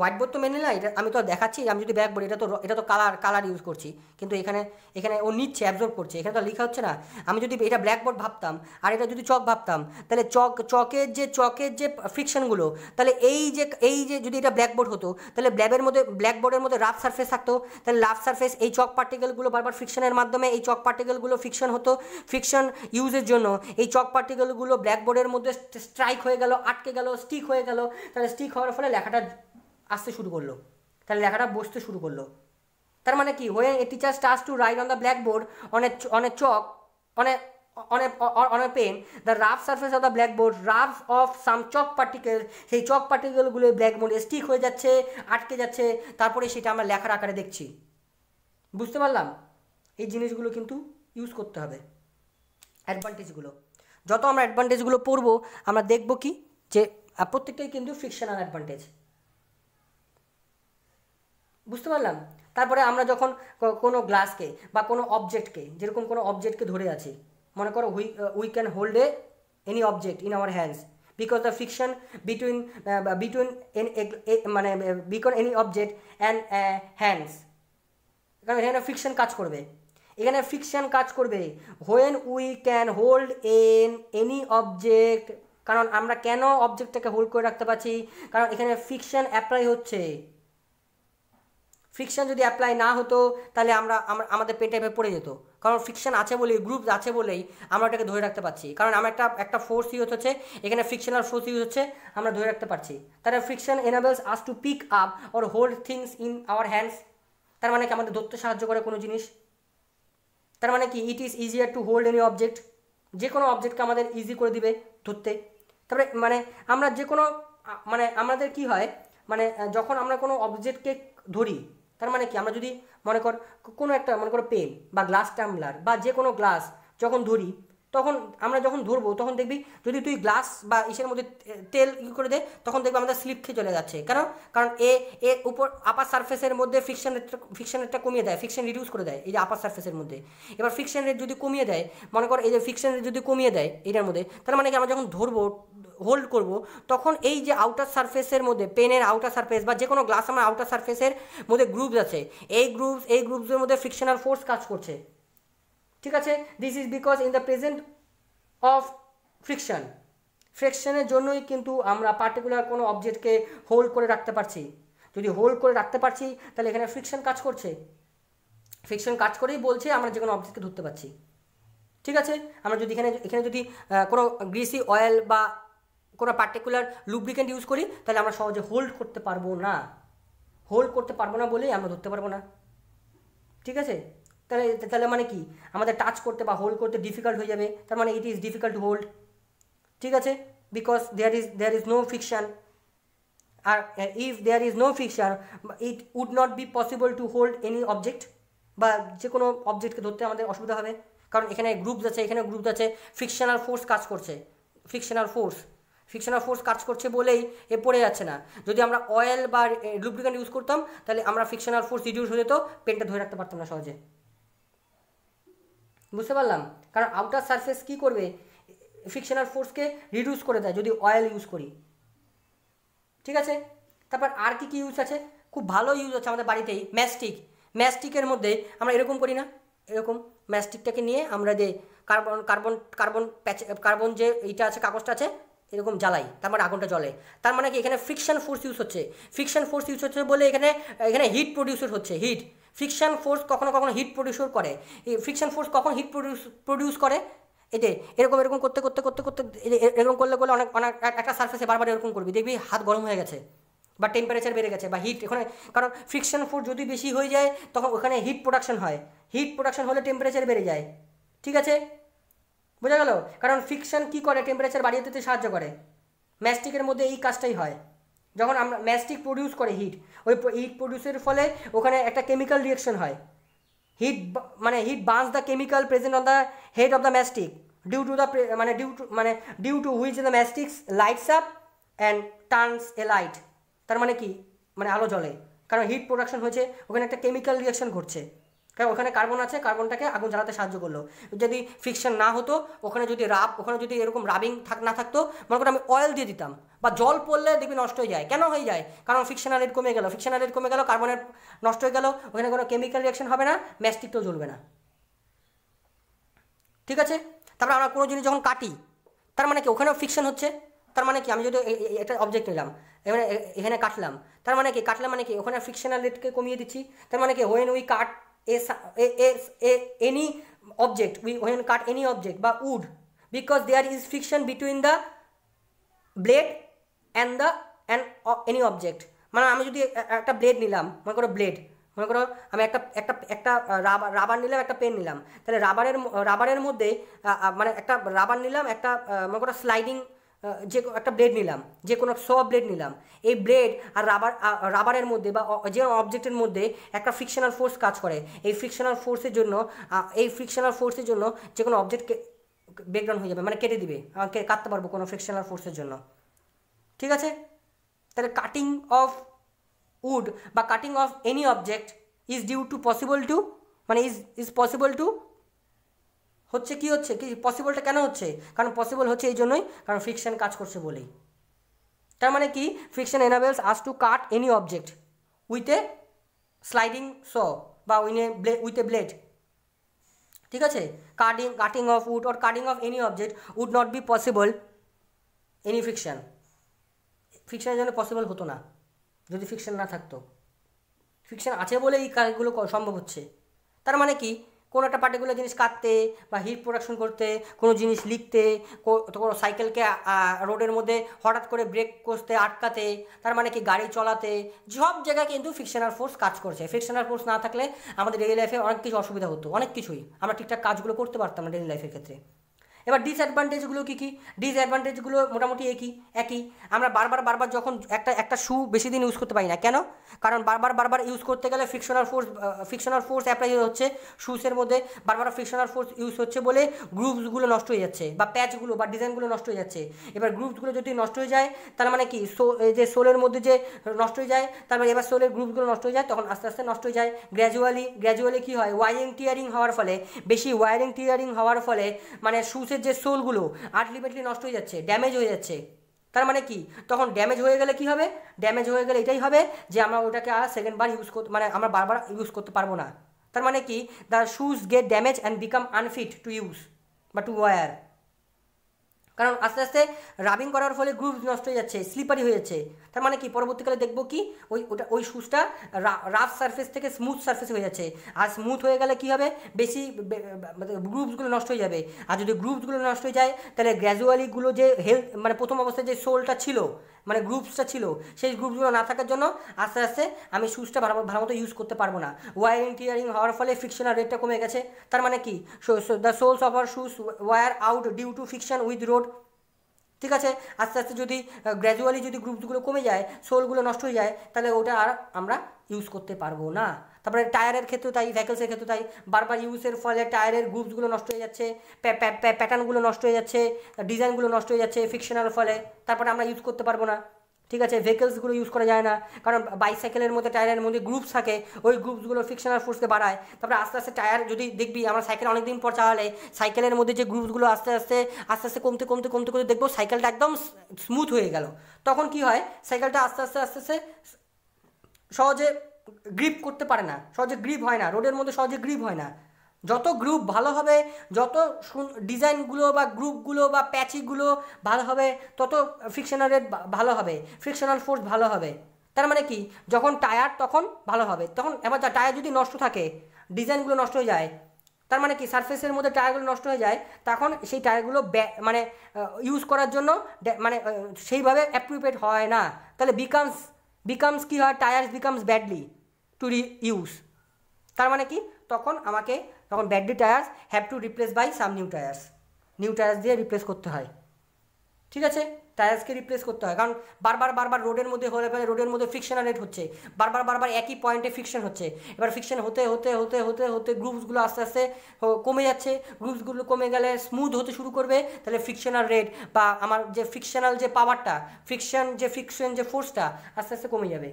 হোয়াইট বোর্ড তো মেনে না এটা আমি তো দেখাচ্ছি আমি যদি বোর্ড এটা তো এটা তো কালার কালার ইউজ করছি কিন্তু এখানে এখানে ও নিচ্ছে অ্যাবজর্ব করছে এখানে তো লেখা হচ্ছে না আমি যদি এটা ব্ল্যাকবোর্ড ভাবতাম আর এটা যদি চক ভাবতাম তাহলে চক চকের যে চকের যে ফ্রিকশনগুলো তাহলে এই যে এই যে যদি এটা ব্ল্যাকবোর্ড হতো তাহলে ব্ল্যাবের মধ্যে ব্ল্যাক বোর্ডের মধ্যে রাফ সারফেস থাকতো তাহলে রাফ সারফেস এই চক পার্টিকেলগুলো বারবার ফ্রিকশনের মাধ্যমে এই চক পার্টিকেলগুলো ফ্রিকশন হতো ফ্রিকশন ইউজের জন্য এই চক পার্টিকেলগুলো ব্ল্যাকবোর্ডের মধ্যে স্ট্রাইক হয়ে গেল আটকে গেল স্টিক হয়ে গেল তাহলে স্টিক হওয়ার ফলে লেখাটা আসতে শুরু করলো তাহলে লেখাটা বসতে শুরু করলো তার মানে কি হয়ে a teacher starts to write on the blackboard on a on a chalk on a on pen the rough pen of the blackboard rough of some chalk of সেই চক পার্টিকেলগুলো ব্ল্যাকবোর্ডে স্টিক হয়ে যাচ্ছে আটকে যাচ্ছে তারপরে সেটা আমরা লেখার আকারে দেখছি বুঝতে পারলাম এই জিনিসগুলো কিন্তু ইউজ করতে হবে অ্যাডভান্টেজগুলো যত আমরা অ্যাডভান্টেজগুলো পড়বো আমরা দেখব কি যে প্রত্যেকটাই কিন্তু ফিকশনাল অ্যাডভান্টেজ বুঝতে পারলাম তারপরে আমরা যখন কোনো গ্লাসকে বা কোনো অবজেক্টকে যেরকম কোনো অবজেক্টকে ধরে আছি মনে করো we we can hold a any object in our hands because the friction between between an মানে because any object and hands কারণ এখানে ফিকশন কাজ করবে এখানে ফিকশন কাজ করবে when we can hold an any object কারণ আমরা কেন অবজেক্টটাকে হোল্ড করে রাখতে পারছি কারণ এখানে ফিকশন অ্যাপ্লাই হচ্ছে ফ্রিকশান যদি অ্যাপ্লাই না হতো তাহলে আমরা আমাদের পেটে পড়ে যেত কারণ ফ্রিকশান আছে বলেই গ্রুপ আছে বলেই আমরা ওটাকে ধরে রাখতে পারছি কারণ আমার একটা একটা ফোর্স ইউজ হচ্ছে এখানে ফ্রিকশনাল ফোর্স ইউজ হচ্ছে আমরা ধরে রাখতে পারছি তাহলে friction enables us to pick up or hold things in our hands তার মানে কি আমাদের ধরতে সাহায্য করে কোনো জিনিস তার মানে কি it is easier to hold any object যে কোনো অবজেক্টকে আমাদের ইজি করে দিবে ধরতে তারপরে মানে আমরা যে কোনো মানে আমাদের কি হয় মানে যখন আমরা কোনো অবজেক্টকে ধরি তার মানে কি আমরা যদি মনে কর কোনো একটা মনে করো পেন বা গ্লাস টাম্বলার বা যে কোনো গ্লাস যখন ধরি তখন আমরা যখন ধরবো তখন দেখবি যদি তুই গ্লাস বা ইসের মধ্যে তেল ই করে দে তখন দেখবি আমাদের স্লিপ খেয়ে চলে যাচ্ছে কেন কারণ এ এ উপর আপার সার্ফেসের মধ্যে ফিকশন ফিকশন রেটটা কমিয়ে দেয় ফিকশন রিডিউস করে দেয় এই যে আপার সার্ফেসের মধ্যে এবার ফিকশন রেট যদি কমিয়ে দেয় মনে কর এই যে ফিকশন রেট যদি কমিয়ে দেয় এটার মধ্যে তার মানে কি আমরা যখন ধরবো হোল্ড করব তখন এই যে আউটার সারফেসের মধ্যে পেনের আউটার সারফেস বা যে কোনো গ্লাস আমার আউটার সারফেসের মধ্যে গ্রুপস আছে এই গ্রুপস এই গ্রুপসের মধ্যে ফ্রিকশনাল ফোর্স কাজ করছে ঠিক আছে this is because in the present of friction ফ্রিকশনের জন্যই কিন্তু আমরা পার্টিকুলার কোনো অবজেক্টকে হোল্ড করে রাখতে পারছি যদি হোল্ড করে রাখতে পারছি তাহলে এখানে ফ্রিকশন কাজ করছে ফ্রিকশন কাজ করেই বলছে আমরা যে কোনো অবজেক্টকে ধরতে পারছি ঠিক আছে আমরা যদি এখানে এখানে যদি কোনো গ্রিসি অয়েল বা কোনো পার্টিকুলার লুব্রিকেন্ট ইউজ করি তাহলে আমরা সহজে হোল্ড করতে পারবো না হোল্ড করতে পারবো না বলেই আমরা ধরতে পারবো না ঠিক আছে তাহলে তাহলে মানে কি আমাদের টাচ করতে বা হোল্ড করতে ডিফিকাল্ট হয়ে যাবে তার মানে it is difficult to hold ঠিক আছে because there is there is no friction আর if there is no friction it would not be possible to hold any object বা যে কোনো অবজেক্টকে ধরতে আমাদের অসুবিধা হবে কারণ এখানে গ্রুপস আছে এখানে গ্রুপস আছে ফিকশনাল ফোর্স কাজ করছে ফিকশনাল ফোর্স ফ্রিকশনাল ফোর্স কাজ করছে বলেই এ পড়ে যাচ্ছে না যদি আমরা অয়েল বা লুব্রিকেন্ট ইউজ করতাম তাহলে আমরা ফ্রিকশনাল ফোর্স রিডিউস হয়ে যেত পেনটা ধরে রাখতে পারতাম না সহজে বুঝতে পারলাম কারণ আউটার সারফেস কি করবে ফিকশনাল ফোর্সকে রিডিউস করে দেয় যদি অয়েল ইউজ করি ঠিক আছে তারপর আর কি কী ইউজ আছে খুব ভালো ইউজ হচ্ছে আমাদের বাড়িতেই ম্যাস্টিক ম্যাস্টিকের মধ্যে আমরা এরকম করি না এরকম ম্যাস্টিকটাকে নিয়ে আমরা যে carbon carbon carbon patch carbon যে এইটা আছে কাগজটা আছে এরকম জ্বালাই মানে আগুনটা জ্বলে তার মানে কি এখানে ফ্রিকশান ফোর্স ইউজ হচ্ছে ফ্রিকশান ফোর্স ইউজ হচ্ছে বলে এখানে এখানে হিট প্রডিউসার হচ্ছে হিট ফ্রিকশান ফোর্স কখনো কখনো হিট প্রডিউসার করে ফ্রিকশান ফোর্স কখন হিট প্রডিউস প্রডিউস করে এতে এরকম এরকম করতে করতে করতে করতে এরকম করলে করলে অনেক অনেক একটা সার্ফেসে বারবার এরকম করবি দেখবি হাত গরম হয়ে গেছে বা টেম্পারেচার বেড়ে গেছে বা হিট এখানে কারণ ফ্রিকশান ফোর্স যদি বেশি হয়ে যায় তখন ওখানে হিট প্রোডাকশন হয় হিট প্রোডাকশন হলে টেম্পারেচার বেড়ে যায় ঠিক আছে বোঝা গেল কারণ ফিকশন কি করে টেম্পারেচার বাড়িয়ে দিতে সাহায্য করে ম্যাস্টিকের মধ্যে এই কাজটাই হয় যখন আমরা ম্যাস্টিক প্রডিউস করে হিট ওই হিট প্রডিউসের ফলে ওখানে একটা কেমিক্যাল রিয়াকশন হয় হিট মানে heat burns the chemical present on the head of the matchstick due to the মানে ডিউ টু মানে due to which the matchsticks lights up and turns a light তার মানে কি মানে আলো জ্বলে কারণ হিট প্রোডাকশন হয়েছে ওখানে একটা কেমিক্যাল রিয়াকশন ঘটছে কারণ ওখানে কার্বন আছে কার্বনটাকে আগুন জ্বালাতে সাহায্য করলো যদি ফ্রিকশন না হতো ওখানে যদি রাব ওখানে যদি এরকম রাবিং থাক না থাকতো মনে করো আমি অয়েল দিয়ে দিতাম বা জল পড়লে দেখবি নষ্ট হয়ে যায় কেন হয়ে যায় কারণ ফিকশনাল রেট কমে গেল ফিকশনাল রেট কমে গেল কার্বনের নষ্ট হয়ে গেল ওখানে কোনো কেমিক্যাল রিয়াকশন হবে না ম্যাস্টিকটাও জ্বলবে না ঠিক আছে তারপরে আমরা কোনো জিনিস যখন কাটি তার মানে কি ওখানেও ফিকশন হচ্ছে তার মানে কি আমি যদি একটা অবজেক্ট নিলাম এখানে এখানে কাটলাম তার মানে কি কাটলাম মানে কি ওখানে ফিকশনাল রেটকে কমিয়ে দিচ্ছি তার মানে কি when we cut E, e, e, any object we when cut any object by wood because there is friction between the blade and the and uh, any object মানে আমি যদি একটা ব্লেড নিলাম মনে করো ব্লেড মনে করো আমি একটা একটা একটা রাবার রাবার নিলাম একটা পেন নিলাম তাহলে রাবারের রাবারের মধ্যে মানে একটা রাবার নিলাম একটা মনে করো স্লাইডিং যে একটা ব্লেড নিলাম যে কোনো স ব্লেড নিলাম এই ব্লেড আর রাবার রাবারের মধ্যে বা যে অবজেক্টের মধ্যে একটা ফ্রিকশনাল ফোর্স কাজ করে এই ফ্রিকশনাল ফোর্সের জন্য এই ফ্রিকশনাল ফোর্সের জন্য যে কোনো অবজেক্টকে ব্রেকডাউন হয়ে যাবে মানে কেটে দিবে কে কাটতে পারবো কোনো ফ্রিকশনাল ফোর্সের জন্য ঠিক আছে তাহলে কাটিং অফ উড বা cutting of any object is due to possible to মানে ইজ ইজ পসিবল টু হচ্ছে কি হচ্ছে কি পসিবলটা কেন হচ্ছে কারণ পসিবল হচ্ছে এই জন্যই কারণ ফ্রিকশন কাজ করছে বলেই তার মানে কি friction enables us to cut any object with a sliding saw বা উইনে ব্লে উইথ এ ব্লেড ঠিক আছে cutting cutting of wood or cutting of any object would not be possible any friction ফ্রিকশনের জন্য পসিবল হতো না যদি ফ্রিকশন না থাকতো ফ্রিকশন আছে বলে এই কাজগুলো সম্ভব হচ্ছে তার মানে কি কোনো একটা পার্টিকুলার জিনিস কাটতে বা হিট প্রোডাকশন করতে কোনো জিনিস লিখতে কোনো সাইকেলকে রোডের মধ্যে হঠাৎ করে ব্রেক করতে আটকাতে তার মানে কি গাড়ি চলাতে সব জায়গায় কিন্তু ফিকশনাল ফোর্স কাজ করছে ফিকশনাল ফোর্স না থাকলে আমাদের ডেইলি লাইফে অনেক কিছু অসুবিধা হতো অনেক কিছুই আমরা ঠিকঠাক কাজগুলো করতে পারতাম না ডেইলি লাইফের ক্ষেত্রে এবার ডিসঅ্যাডভান্টেজগুলো কী কী ডিসঅ্যাডভান্টেজগুলো মোটামুটি একই একই আমরা বারবার বারবার যখন একটা একটা শু বেশি দিন ইউজ করতে পারি না কেন কারণ বারবার বারবার ইউজ করতে গেলে frictional force frictional force apply হচ্ছে শুসের মধ্যে বারবার ফিকশনাল ফোর্স ইউজ হচ্ছে বলে গ্রুপসগুলো নষ্ট হয়ে যাচ্ছে বা প্যাচগুলো বা ডিজাইনগুলো নষ্ট হয়ে যাচ্ছে এবার গ্রুপসগুলো যদি নষ্ট হয়ে যায় তার মানে কি যে সোলের মধ্যে যে নষ্ট হয়ে যায় তার মানে এবার সোলের গ্রুপগুলো নষ্ট হয়ে যায় তখন আস্তে আস্তে নষ্ট হয়ে যায় গ্র্যাজুয়ালি গ্র্যাজুয়ালি কী হয় ওয়ারিং টিয়ারিং হওয়ার ফলে বেশি ওয়ারিং টিয়ারিং হওয়ার ফলে মানে শুসের পিসের যে সোলগুলো আলটিমেটলি নষ্ট হয়ে যাচ্ছে ড্যামেজ হয়ে যাচ্ছে তার মানে কি তখন ড্যামেজ হয়ে গেলে কি হবে ড্যামেজ হয়ে গেলে এটাই হবে যে আমরা ওটাকে আর সেকেন্ড বার ইউজ করতে মানে আমরা বারবার ইউজ করতে পারবো না তার মানে কি the shoes get damage and become unfit to use বা টু ওয়ার কারণ আস্তে আস্তে রাবিং করার ফলে গ্রুপ নষ্ট হয়ে যাচ্ছে স্লিপারি হয়ে যাচ্ছে তার মানে কি পরবর্তীকালে দেখবো কি ওই ওটা ওই শুজটা রাফ সারফেস থেকে স্মুথ সারফেস হয়ে যাচ্ছে আর স্মুথ হয়ে গেলে কি হবে বেশি গ্রুপসগুলো মানে নষ্ট হয়ে যাবে আর যদি গ্রুপসগুলো নষ্ট হয়ে যায় তাহলে গ্র্যাজুয়ালিগুলো যে হেলথ মানে প্রথম অবস্থায় যে সোলটা ছিল মানে গ্রুপসটা ছিল সেই গ্রুপগুলো না থাকার জন্য আস্তে আস্তে আমি শুজটা ভালো ভালো মতো ইউজ করতে পারবো না ওয়ারিং টিয়ারিং হওয়ার ফলে ফিকশনাল রেটটা কমে গেছে তার মানে কি the soles of our shoes wear out due to friction with road ঠিক আছে আস্তে আস্তে যদি গ্র্যাজুয়ালি যদি গ্রুপগুলো কমে যায় সোলগুলো নষ্ট হয়ে যায় তাহলে ওটা আর আমরা ইউজ করতে পারবো না তারপরে টায়ারের ক্ষেত্রে তাই ভ্যাকেলসের ক্ষেত্রে তাই বারবার ইউজের ফলে টায়ারের গ্রুপসগুলো নষ্ট হয়ে যাচ্ছে প্যাটার্নগুলো নষ্ট হয়ে যাচ্ছে ডিজাইনগুলো নষ্ট হয়ে যাচ্ছে ফিকশনাল ফলে তারপরে আমরা ইউজ করতে পারবো না ঠিক আছে ভেহিকলসগুলো ইউজ করা যায় না কারণ বাইসাইকেলের মধ্যে টায়ারের মধ্যে গ্রুপস থাকে ওই গ্রুপসগুলো ফিকশনাল ফোর্সকে বাড়ায় তারপরে আস্তে আস্তে টায়ার যদি দেখবি আমরা সাইকেল অনেক দিন পর চালালে সাইকেলের মধ্যে যে গ্রুপসগুলো আস্তে আস্তে আস্তে আস্তে কমতে কমতে কমতে কমতে দেখবো সাইকেলটা একদম স্মুথ হয়ে গেল তখন কি হয় সাইকেলটা আস্তে আস্তে আস্তে আস্তে সহজে গ্রিপ করতে পারে না সহজে গ্রিপ হয় না রোডের মধ্যে সহজে গ্রিপ হয় না যত গ্রুপ ভালো হবে যত ডিজাইনগুলো বা গ্রুপগুলো বা প্যাচিগুলো ভালো হবে তত ফ্রিকশনাল রেট ভালো হবে ফ্রিকশনাল ফোর্স ভালো হবে তার মানে কি যখন টায়ার তখন ভালো হবে তখন এবার টায়ার যদি নষ্ট থাকে ডিজাইনগুলো নষ্ট হয়ে যায় তার মানে কি সারফেসের মধ্যে টায়ারগুলো নষ্ট হয়ে যায় তখন সেই টায়ারগুলো মানে ইউজ করার জন্য মানে সেইভাবে অ্যাপ্রুপেট হয় না তাহলে বিকামস বিকামস কী হয় tyres becomes badly to reuse তার মানে কি তখন আমাকে তখন battery tyres have to replace by some new tyres new tyres দিয়ে রিপ্লেস করতে হয় ঠিক আছে টায়ার্সকে রিপ্লেস করতে হয় কারণ বারবার বারবার রোডের মধ্যে হলে ফেলে রোডের মধ্যে ফ্রিকশনাল রেট হচ্ছে বারবার বারবার একই পয়েন্টে ফ্রিকশন হচ্ছে এবার ফ্রিকশন হতে হতে হতে হতে হতে গ্রুপসগুলো আস্তে আস্তে কমে যাচ্ছে গ্রুপসগুলো কমে গেলে স্মুথ হতে শুরু করবে তাহলে ফ্রিকশনাল রেট বা আমার যে ফ্রিকশনাল যে পাওয়ারটা ফ্রিকশন যে ফ্রিকশন যে ফোর্সটা আস্তে আস্তে কমে যাবে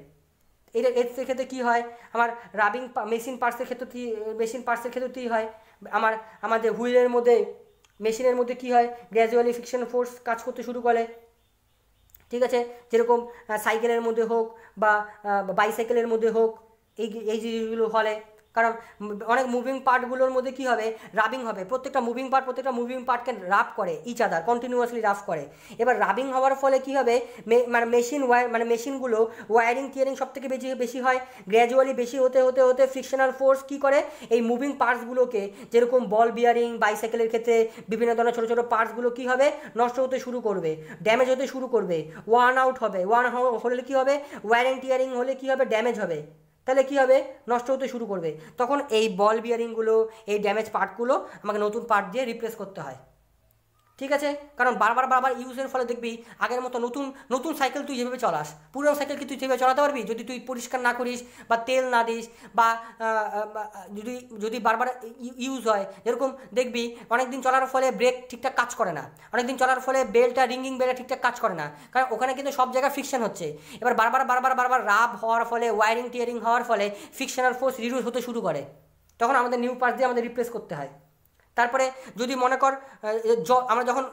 এটা এর ক্ষেত্রে কী হয় আমার রাবিং মেশিন পার্টসের ক্ষেত্রে কী মেশিন পার্টসের ক্ষেত্রে কী হয় আমার আমাদের হুইলের মধ্যে মেশিনের মধ্যে কী হয় গ্র্যাজুয়ালি ফিকশন ফোর্স কাজ করতে শুরু করে ঠিক আছে যেরকম সাইকেলের মধ্যে হোক বা বাইসাইকেলের মধ্যে হোক এই এই জিনিসগুলো হলে কারণ অনেক মুভিং পার্টগুলোর মধ্যে কী হবে রাবিং হবে প্রত্যেকটা মুভিং পার্ট প্রত্যেকটা মুভিং পার্টকে রাফ করে ইচ আদার কন্টিনিউয়াসলি রাফ করে এবার রাবিং হওয়ার ফলে কী হবে মানে মেশিন ওয়ার মানে মেশিনগুলো ওয়ারিং টিয়ারিং সব থেকে বেশি বেশি হয় গ্র্যাজুয়ালি বেশি হতে হতে হতে ফ্রিকশনাল ফোর্স কী করে এই মুভিং পার্টসগুলোকে যেরকম বল বিয়ারিং বাইসাইকেলের ক্ষেত্রে বিভিন্ন ধরনের ছোটো ছোটো পার্টসগুলো কী হবে নষ্ট হতে শুরু করবে ড্যামেজ হতে শুরু করবে ওয়ান আউট হবে ওয়ান হলে কী হবে ওয়ারিং টিয়ারিং হলে কী হবে ড্যামেজ হবে তাহলে কি হবে নষ্ট হতে শুরু করবে তখন এই বল বিয়ারিংগুলো এই ড্যামেজ পার্টগুলো আমাকে নতুন পার্ট দিয়ে রিপ্লেস করতে হয় ঠিক আছে কারণ বারবার বারবার ইউজের ফলে দেখবি আগের মতো নতুন নতুন সাইকেল তুই যেভাবে চলাস পুরনো সাইকেল কি তুই যেভাবে চলাতে পারবি যদি তুই পরিষ্কার না করিস বা তেল না দিস বা যদি যদি বারবার ইউজ হয় এরকম দেখবি অনেক দিন চলার ফলে ব্রেক ঠিকঠাক কাজ করে না অনেক দিন চলার ফলে বেলটা রিঙ্গিং বেলটা ঠিকঠাক কাজ করে না কারণ ওখানে কিন্তু সব জায়গায় ফিকশন হচ্ছে এবার বারবার বারবার বারবার রাব হওয়ার ফলে ওয়ারিং টিয়ারিং হওয়ার ফলে ফিকশনাল ফোর্স রিডিউস হতে শুরু করে তখন আমাদের নিউ পার্ট দিয়ে আমাদের রিপ্লেস করতে হয় তারপরে যদি মনে কর আমরা যখন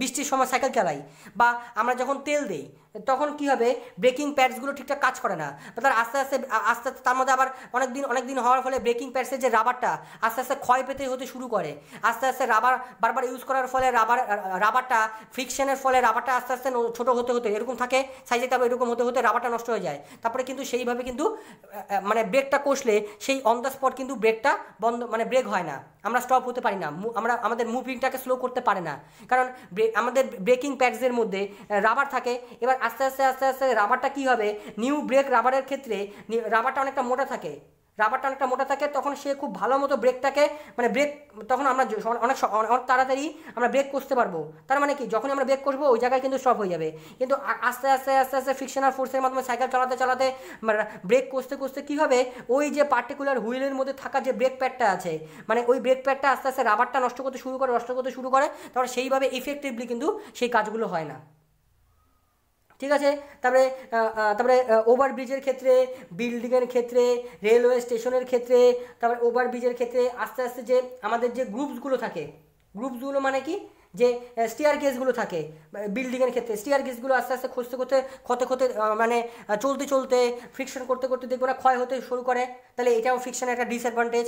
বৃষ্টির সময় সাইকেল চালাই বা আমরা যখন তেল দেই তখন কি হবে ব্রেকিং প্যাডসগুলো ঠিকঠাক কাজ করে না তার আস্তে আস্তে আস্তে আস্তে তার মধ্যে আবার অনেক দিন অনেক দিন হওয়ার ফলে ব্রেকিং প্যাডসের যে রাবারটা আস্তে আস্তে ক্ষয় পেতে হতে শুরু করে আস্তে আস্তে রাবার বারবার ইউজ করার ফলে রাবার রাবারটা ফ্রিকশনের ফলে রাবারটা আস্তে আস্তে ছোটো হতে হতে এরকম থাকে সাইজে তারপর এরকম হতে হতে রাবারটা নষ্ট হয়ে যায় তারপরে কিন্তু সেইভাবে কিন্তু মানে ব্রেকটা কষলে সেই অন দ্য স্পট কিন্তু ব্রেকটা বন্ধ মানে ব্রেক হয় না আমরা স্টপ হতে পারি না আমরা আমাদের মুভিংটাকে স্লো করতে পারে না কারণ আমাদের ব্রেকিং প্যাডসের মধ্যে রাবার থাকে এবার আস্তে আস্তে আস্তে আস্তে রাবারটা কী হবে নিউ ব্রেক রাবারের ক্ষেত্রে রাবারটা অনেকটা মোটা থাকে রাবারটা অনেকটা মোটা থাকে তখন সে খুব ভালো মতো ব্রেকটাকে মানে ব্রেক তখন আমরা অনেক অনেক তাড়াতাড়ি আমরা ব্রেক করতে পারবো তার মানে কি যখন আমরা ব্রেক করবো ওই জায়গায় কিন্তু সব হয়ে যাবে কিন্তু আস্তে আস্তে আস্তে আস্তে ফ্রিকশনাল ফোর্সের মাধ্যমে সাইকেল চালাতে চালাতে মানে ব্রেক করতে করতে কী হবে ওই যে পার্টিকুলার হুইলের মধ্যে থাকা যে ব্রেক প্যাডটা আছে মানে ওই ব্রেক প্যাডটা আস্তে আস্তে রাবারটা নষ্ট করতে শুরু করে নষ্ট করতে শুরু করে তখন সেইভাবে ইফেক্টিভলি কিন্তু সেই কাজগুলো হয় না ঠিক আছে তারপরে তারপরে ওভারব্রিজের ক্ষেত্রে বিল্ডিংয়ের ক্ষেত্রে রেলওয়ে স্টেশনের ক্ষেত্রে তারপরে ওভারব্রিজের ক্ষেত্রে আস্তে আস্তে যে আমাদের যে গ্রুপসগুলো থাকে গ্রুপসগুলো মানে কি যে স্টিয়ার গেসগুলো থাকে বিল্ডিংয়ের ক্ষেত্রে স্টিয়ার গেসগুলো আস্তে আস্তে খসতে করতে ক্ষতে ক্ষতে মানে চলতে চলতে ফ্রিকশন করতে করতে দেখবো না ক্ষয় হতে শুরু করে তাহলে এটাও ফ্রিকশনের একটা ডিসঅ্যাডভান্টেজ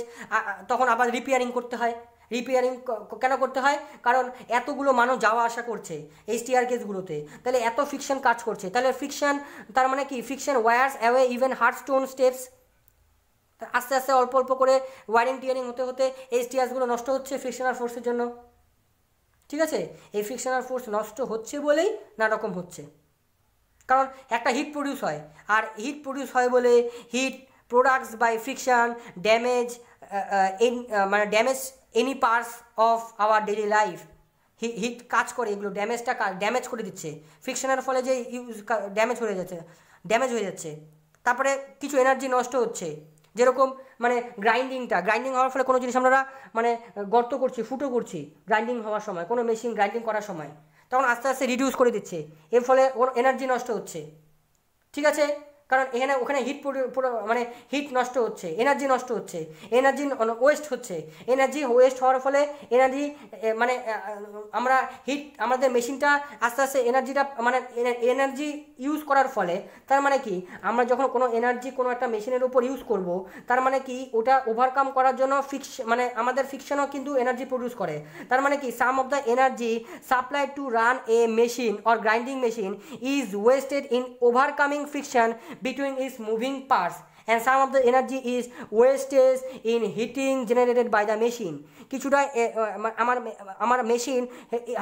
তখন আবার রিপেয়ারিং করতে হয় রিপেয়ারিং কেন করতে হয় কারণ এতগুলো মানুষ যাওয়া আসা করছে এই স্টিয়ার কেসগুলোতে তাহলে এত ফিকশান কাজ করছে তাহলে ফ্রিকশন তার মানে কি friction wears away even hard stone steps আস্তে আস্তে অল্প অল্প করে ওয়ারিং টিয়ারিং হতে হতে এই স্টিয়ার্সগুলো নষ্ট হচ্ছে ফ্রিকশনাল ফোর্সের জন্য ঠিক আছে এই ফিকশনাল ফোর্স নষ্ট হচ্ছে বলেই নানারকম হচ্ছে কারণ একটা হিট প্রডিউস হয় আর হিট প্রডিউস হয় বলে heat products by friction damage Uh, uh, in uh, মানে damage any parts of our daily life heat কাজ করে এগুলো ড্যামেজটা ড্যামেজ করে দিচ্ছে ফ্রিকশনের ফলে যে ইউজ ড্যামেজ হয়ে যাচ্ছে ড্যামেজ হয়ে যাচ্ছে তারপরে কিছু এনার্জি নষ্ট হচ্ছে যেরকম মানে গ্রাইন্ডিংটা গ্রাইন্ডিং হওয়ার ফলে কোনো জিনিস আমরা মানে গর্ত করছি ফুটো করছি গ্রাইন্ডিং হওয়ার সময় কোনো মেশিন গ্রাইন্ডিং করার সময় তখন আস্তে আস্তে রিডিউস করে দিচ্ছে এর ফলে ওর এনার্জি নষ্ট হচ্ছে ঠিক আছে কারণ এখানে ওখানে হিট মানে হিট নষ্ট হচ্ছে এনার্জি নষ্ট হচ্ছে এনার্জি ওয়েস্ট হচ্ছে এনার্জি ওয়েস্ট হওয়ার ফলে এনার্জি মানে আমরা হিট আমাদের মেশিনটা আস্তে আস্তে এনার্জিটা মানে এনার্জি ইউজ করার ফলে তার মানে কি আমরা যখন কোনো এনার্জি কোনো একটা মেশিনের উপর ইউজ করব তার মানে কি ওটা ওভারকাম করার জন্য ফিক্স মানে আমাদের ফিকশনও কিন্তু এনার্জি প্রডিউস করে তার মানে কি some of the energy supply to run a machine or grinding machine is wasted in overcoming friction between its moving parts and some of the energy is wastage in heating generated by the machine কিছুটা আমার আমার machine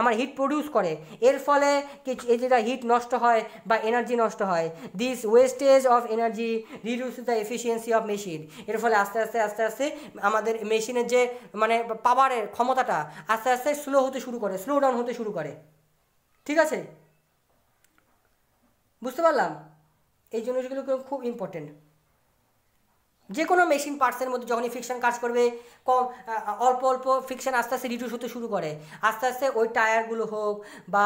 আমার hit produce করে এর ফলে কিছু যেটা hit নষ্ট হয় বা এনার্জি নষ্ট হয় this wastage of energy reduce the efficiency of machine এর ফলে আস্তে আস্তে আস্তে আস্তে আমাদের মেশিনের যে মানে পাওয়ারের ক্ষমতাটা আস্তে আস্তে স্লো হতে শুরু করে স্লো ডাউন হতে শুরু করে ঠিক আছে বুঝতে পারলাম এই জিনিসগুলো খুব ইম্পর্টেন্ট যে কোনো মেশিন পার্টসের মধ্যে যখনই ফিকশন কাজ করবে কম অল্প অল্প ফিকশন আস্তে আস্তে রিডিউস হতে শুরু করে আস্তে আস্তে ওই টায়ারগুলো হোক বা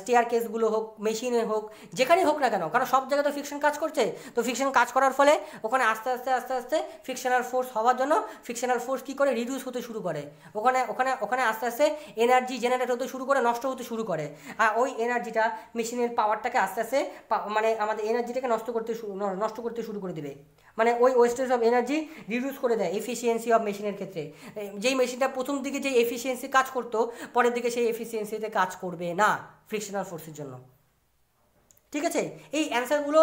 স্টেয়ার কেসগুলো হোক মেশিনে হোক যেখানেই হোক না কেন কারণ সব জায়গায় তো ফিকশন কাজ করছে তো ফিকশন কাজ করার ফলে ওখানে আস্তে আস্তে আস্তে আস্তে ফিকশনাল ফোর্স হওয়ার জন্য ফিকশনাল ফোর্স কী করে রিডিউস হতে শুরু করে ওখানে ওখানে ওখানে আস্তে আস্তে এনার্জি জেনারেট হতে শুরু করে নষ্ট হতে শুরু করে আর ওই এনার্জিটা মেশিনের পাওয়ারটাকে আস্তে আস্তে মানে আমাদের এনার্জিটাকে নষ্ট করতে নষ্ট করতে শুরু করে দেবে মানে ওই ওয়েস্টেজ অফ এনার্জি রিডিউস করে দেয় এফিসিয়েন্সি অফ মেশিনের ক্ষেত্রে যেই মেশিনটা প্রথম দিকে যে এফিসিয়েন্সি কাজ করতো পরের দিকে সেই এফিসিয়েন্সিতে কাজ করবে না ফ্রিকশনাল ফোর্সের জন্য ঠিক আছে এই অ্যান্সারগুলো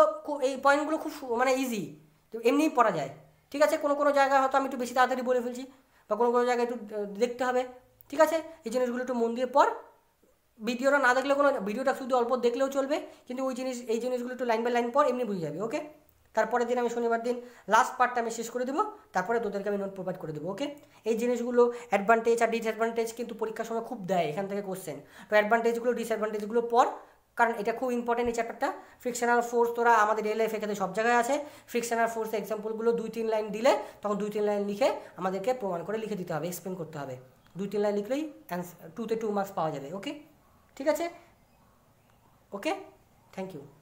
এই পয়েন্টগুলো খুব মানে ইজি তো এমনিই পড়া যায় ঠিক আছে কোনো কোনো জায়গায় হয়তো আমি একটু বেশি তাড়াতাড়ি বলে ফেলছি বা কোনো কোনো জায়গায় একটু দেখতে হবে ঠিক আছে এই জিনিসগুলো একটু মন দিয়ে পর ভিডিওটা না দেখলে কোনো ভিডিওটা শুধু অল্প দেখলেও চলবে কিন্তু ওই জিনিস এই জিনিসগুলো একটু লাইন বাই লাইন পর এমনি বুঝে যাবে ওকে তারপরের দিন আমি শনিবার দিন লাস্ট পার্টটা আমি শেষ করে দেবো তারপরে তোদেরকে আমি নোট প্রোভাইড করে দেবো ওকে এই জিনিসগুলো অ্যাডভান্টেজ আর ডিসঅ্যাডভান্টেজ কিন্তু পরীক্ষার সময় খুব দেয় এখান থেকে কোশ্চেন তো অ্যাডভান্টেজগুলো ডিসঅ্যাডভান্টেজগুলো পর কারণ এটা খুব ইম্পর্টেন্ট এই চ্যাপ্টারটা ফ্রিকশনাল ফোর্স তোরা আমাদের এল এফ এখানে সব জায়গায় আছে ফ্রিকশনাল ফোর্স এক্সাম্পলগুলো দুই তিন লাইন দিলে তখন দুই তিন লাইন লিখে আমাদেরকে প্রমাণ করে লিখে দিতে হবে এক্সপ্লেন করতে হবে দুই তিন লাইন লিখলেই টুতে টু মার্কস পাওয়া যাবে ওকে ঠিক আছে ওকে থ্যাংক ইউ